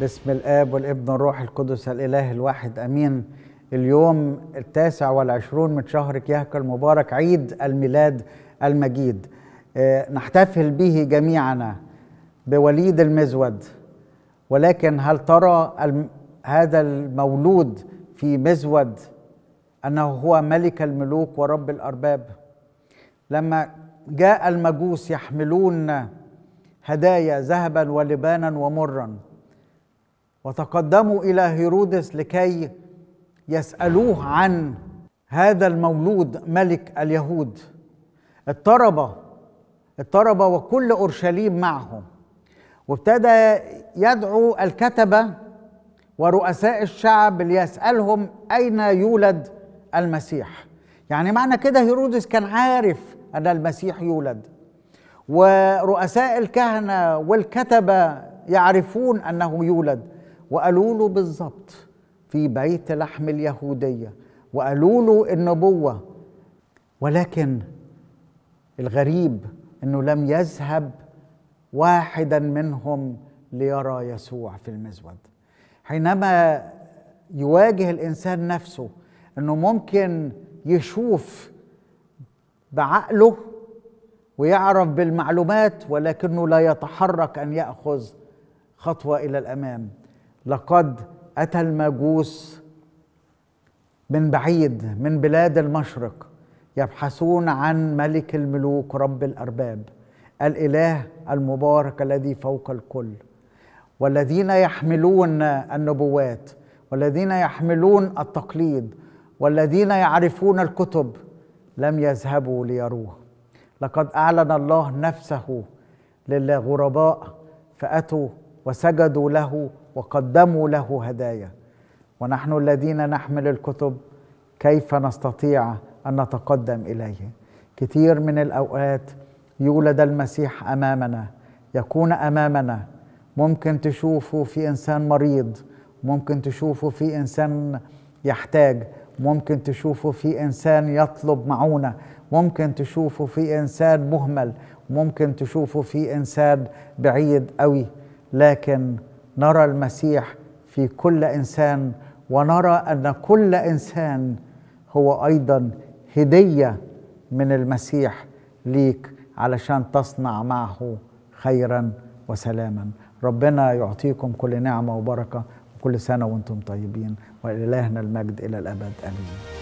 باسم الآب والابن والروح القدس الإله الواحد أمين اليوم التاسع والعشرون من شهر كيهك المبارك عيد الميلاد المجيد آه، نحتفل به جميعنا بوليد المزود ولكن هل ترى هذا المولود في مزود أنه هو ملك الملوك ورب الأرباب لما جاء المجوس يحملون هدايا ذهبا ولبانا ومرا وتقدموا الى هيرودس لكي يسالوه عن هذا المولود ملك اليهود اضطرب اضطرب وكل اورشليم معه وابتدى يدعو الكتبه ورؤساء الشعب ليسالهم اين يولد المسيح يعني معنى كده هيرودس كان عارف ان المسيح يولد ورؤساء الكهنه والكتبه يعرفون انه يولد وقالوا له بالظبط في بيت لحم اليهودية وقالوا له النبوة ولكن الغريب أنه لم يذهب واحدا منهم ليرى يسوع في المزود حينما يواجه الإنسان نفسه أنه ممكن يشوف بعقله ويعرف بالمعلومات ولكنه لا يتحرك ان ياخذ خطوه الى الامام لقد أتى المجوس من بعيد من بلاد المشرق يبحثون عن ملك الملوك رب الأرباب الإله المبارك الذي فوق الكل والذين يحملون النبوات والذين يحملون التقليد والذين يعرفون الكتب لم يذهبوا ليروه لقد اعلن الله نفسه للغرباء فاتوا وسجدوا له وقدموا له هدايا ونحن الذين نحمل الكتب كيف نستطيع ان نتقدم اليه كثير من الاوقات يولد المسيح امامنا يكون امامنا ممكن تشوفه في انسان مريض ممكن تشوفه في انسان يحتاج ممكن تشوفه في انسان يطلب معونه ممكن تشوفه في انسان مهمل ممكن تشوفه في انسان بعيد قوي لكن نرى المسيح في كل انسان ونرى ان كل انسان هو ايضا هديه من المسيح ليك علشان تصنع معه خيرا وسلاما ربنا يعطيكم كل نعمه وبركه وكل سنه وانتم طيبين والالهنا المجد الى الابد امين